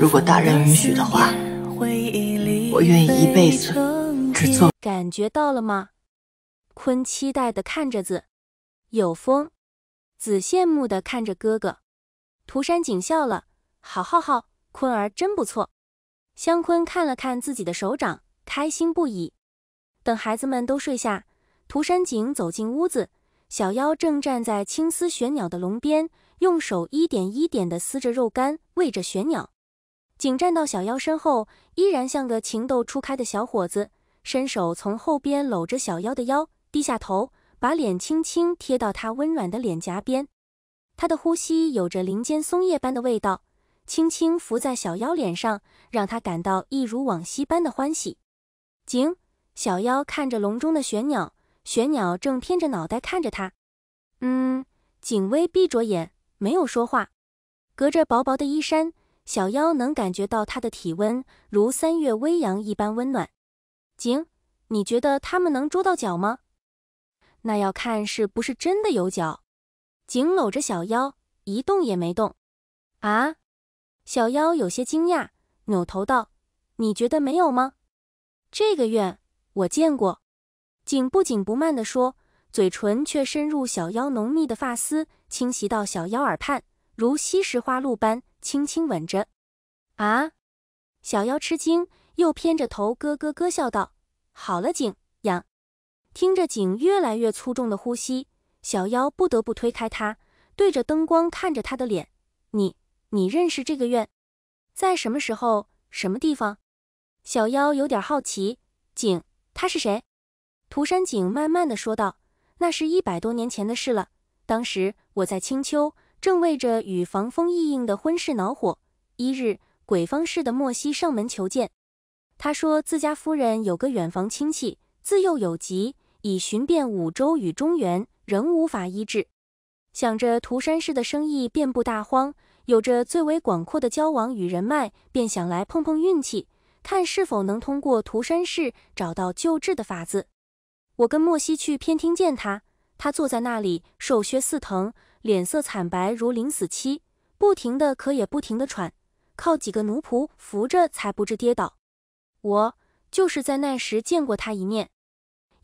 如果大人允许的话，我愿意一辈子只做。感觉到了吗？坤期待的看着子，有风。子羡慕的看着哥哥。涂山璟笑了，好，好，好，坤儿真不错。香坤看了看自己的手掌，开心不已。等孩子们都睡下，涂山璟走进屋子，小妖正站在青丝玄鸟的笼边。用手一点一点地撕着肉干喂着玄鸟，景站到小妖身后，依然像个情窦初开的小伙子，伸手从后边搂着小妖的腰，低下头，把脸轻轻贴到他温暖的脸颊边。他的呼吸有着林间松叶般的味道，轻轻拂在小妖脸上，让他感到一如往昔般的欢喜。景小妖看着笼中的玄鸟，玄鸟正偏着脑袋看着他。嗯，景微闭着眼。没有说话，隔着薄薄的衣衫，小妖能感觉到他的体温如三月微阳一般温暖。景，你觉得他们能捉到脚吗？那要看是不是真的有脚。景搂着小妖，一动也没动。啊！小妖有些惊讶，扭头道：“你觉得没有吗？”这个院我见过。景不紧不慢地说。嘴唇却深入小妖浓密的发丝，侵袭到小妖耳畔，如吸食花露般轻轻吻着。啊！小妖吃惊，又偏着头咯咯咯笑道：“好了，景养。”听着景越来越粗重的呼吸，小妖不得不推开他，对着灯光看着他的脸：“你，你认识这个院？在什么时候？什么地方？”小妖有点好奇。景，他是谁？涂山璟慢慢的说道。那是一百多年前的事了。当时我在青丘，正为着与防风意应的婚事恼火。一日，鬼方氏的莫西上门求见，他说自家夫人有个远房亲戚，自幼有疾，已寻遍五州与中原，仍无法医治。想着涂山氏的生意遍布大荒，有着最为广阔的交往与人脉，便想来碰碰运气，看是否能通过涂山氏找到救治的法子。我跟莫西去偏厅见他，他坐在那里，瘦削似藤，脸色惨白如临死期，不停的咳也不停的喘，靠几个奴仆扶着才不致跌倒。我就是在那时见过他一面，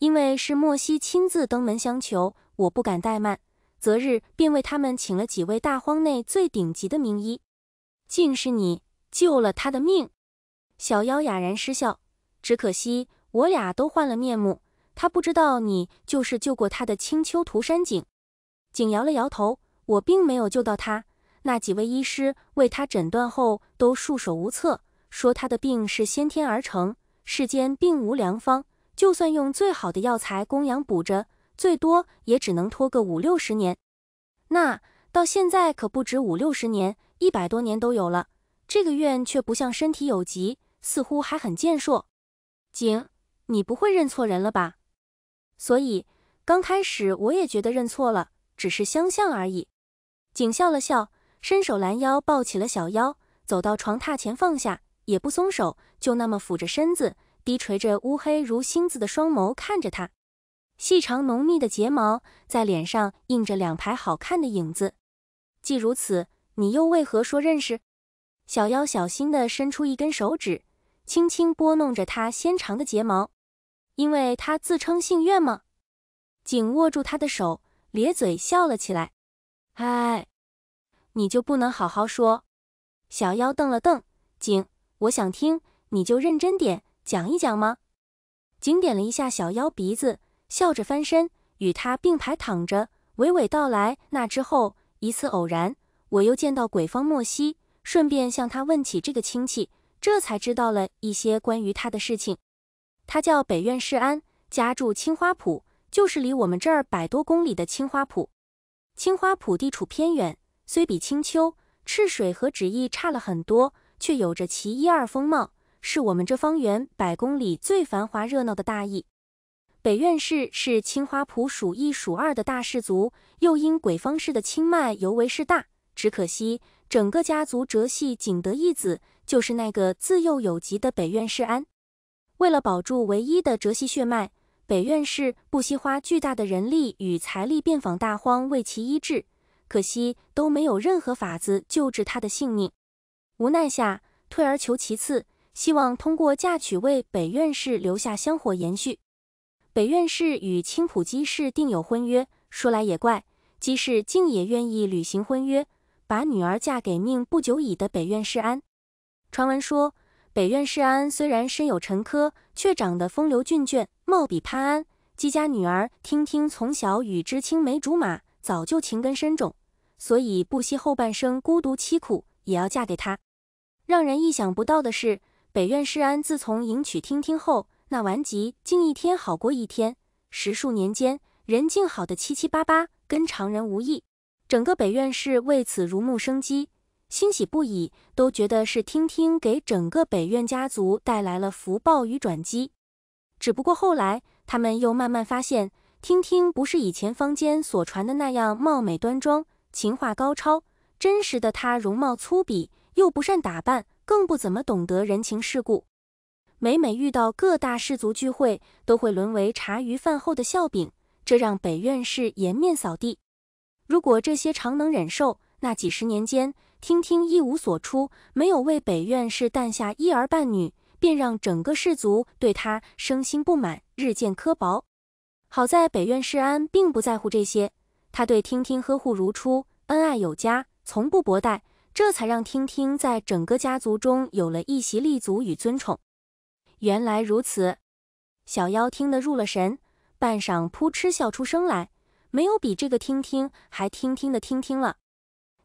因为是莫西亲自登门相求，我不敢怠慢，择日便为他们请了几位大荒内最顶级的名医。竟是你救了他的命，小妖哑然失笑，只可惜我俩都换了面目。他不知道你就是救过他的青丘涂山景，景摇了摇头，我并没有救到他。那几位医师为他诊断后都束手无策，说他的病是先天而成，世间并无良方，就算用最好的药材供养补着，最多也只能拖个五六十年。那到现在可不止五六十年，一百多年都有了。这个院却不像身体有疾，似乎还很健硕。景，你不会认错人了吧？所以，刚开始我也觉得认错了，只是相像而已。景笑了笑，伸手拦腰抱起了小妖，走到床榻前放下，也不松手，就那么俯着身子，低垂着乌黑如星子的双眸看着他。细长浓密的睫毛在脸上映着两排好看的影子。既如此，你又为何说认识？小妖小心地伸出一根手指，轻轻拨弄着她纤长的睫毛。因为他自称姓岳吗？景握住他的手，咧嘴笑了起来。哎，你就不能好好说？小妖瞪了瞪景，我想听，你就认真点讲一讲吗？景点了一下小妖鼻子，笑着翻身，与他并排躺着，娓娓道来。那之后一次偶然，我又见到鬼方莫西，顺便向他问起这个亲戚，这才知道了一些关于他的事情。他叫北院世安，家住青花浦，就是离我们这儿百多公里的青花浦。青花浦地处偏远，虽比青丘、赤水和纸意差了很多，却有着其一二风貌，是我们这方圆百公里最繁华热闹的大邑。北院氏是青花浦数一数二的大氏族，又因鬼方氏的清脉尤为势大。只可惜，整个家族折系仅得一子，就是那个自幼有疾的北院世安。为了保住唯一的哲西血脉，北院士不惜花巨大的人力与财力遍访大荒为其医治，可惜都没有任何法子救治他的性命。无奈下，退而求其次，希望通过嫁娶为北院士留下香火延续。北院士与青浦姬氏定有婚约，说来也怪，姬氏竟也愿意履行婚约，把女儿嫁给命不久矣的北院士安。传闻说。北院世安虽然身有沉疴，却长得风流俊俊，貌比潘安。姬家女儿听听从小与之青梅竹马，早就情根深种，所以不惜后半生孤独凄苦，也要嫁给他。让人意想不到的是，北院世安自从迎娶听听后，那顽疾竟一天好过一天，十数年间人竟好的七七八八，跟常人无异。整个北院市为此如沐生机。欣喜不已，都觉得是听听给整个北院家族带来了福报与转机。只不过后来，他们又慢慢发现，听听不是以前坊间所传的那样貌美端庄、情话高超。真实的她，容貌粗鄙，又不善打扮，更不怎么懂得人情世故。每每遇到各大氏族聚会，都会沦为茶余饭后的笑柄，这让北院氏颜面扫地。如果这些常能忍受，那几十年间。听听一无所出，没有为北院氏诞下一儿半女，便让整个氏族对他生心不满，日渐苛薄。好在北院世安并不在乎这些，他对听听呵护如初，恩爱有加，从不薄待，这才让听听在整个家族中有了一席立足与尊宠。原来如此，小妖听得入了神，半晌扑哧笑出声来，没有比这个听听还听听的听听了。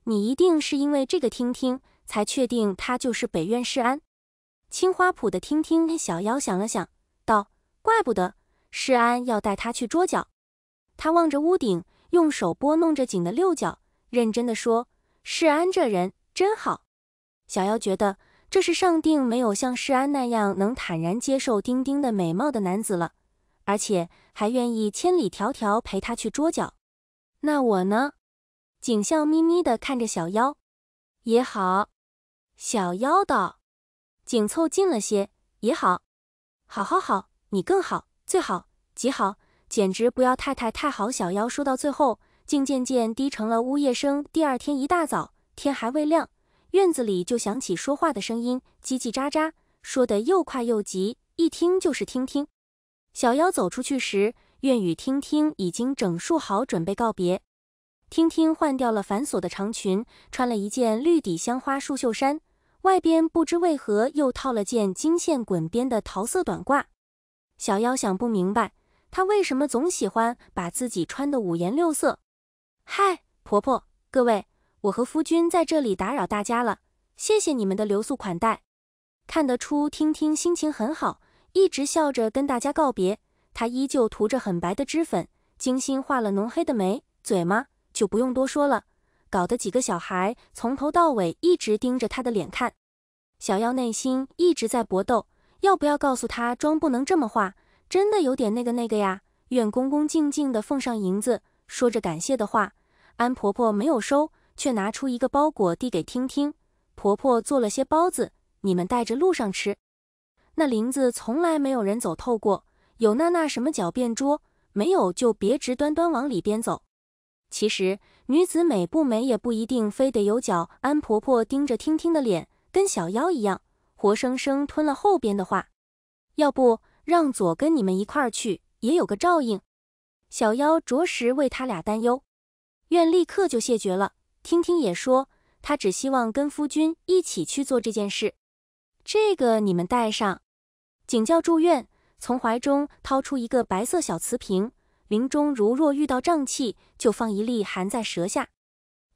你一定是因为这个听听才确定他就是北院世安，青花圃的听听小妖想了想，道：“怪不得世安要带他去捉脚。”他望着屋顶，用手拨弄着井的六角，认真的说：“世安这人真好。”小妖觉得这是上定没有像世安那样能坦然接受丁丁的美貌的男子了，而且还愿意千里迢迢陪他去捉脚。那我呢？景笑眯眯地看着小妖，也好。小妖道：“景凑近了些，也好，好，好，好，你更好，最好，极好，简直不要太太太好。”小妖说到最后，竟渐渐低成了呜咽声。第二天一大早，天还未亮，院子里就响起说话的声音，叽叽喳喳，说的又快又急，一听就是听听。小妖走出去时，愿与听听已经整束好，准备告别。听听换掉了繁琐的长裙，穿了一件绿底香花束绣衫，外边不知为何又套了件金线滚边的桃色短褂。小妖想不明白，她为什么总喜欢把自己穿得五颜六色。嗨，婆婆，各位，我和夫君在这里打扰大家了，谢谢你们的留宿款待。看得出听听心情很好，一直笑着跟大家告别。她依旧涂着很白的脂粉，精心画了浓黑的眉、嘴吗？就不用多说了，搞得几个小孩从头到尾一直盯着他的脸看。小妖内心一直在搏斗，要不要告诉他妆不能这么画，真的有点那个那个呀。愿恭恭敬敬的奉上银子，说着感谢的话。安婆婆没有收，却拿出一个包裹递给听听。婆婆做了些包子，你们带着路上吃。那林子从来没有人走透过，有那那什么狡辩桌，没有就别直端端往里边走。其实女子美不美也不一定非得有脚。安婆婆盯着听听的脸，跟小妖一样，活生生吞了后边的话。要不让左跟你们一块儿去，也有个照应。小妖着实为他俩担忧，愿立刻就谢绝了。听听也说，她只希望跟夫君一起去做这件事。这个你们带上。景教住院从怀中掏出一个白色小瓷瓶。林中如若遇到瘴气，就放一粒含在舌下。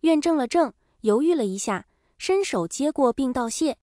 院正了正，犹豫了一下，伸手接过，并道谢。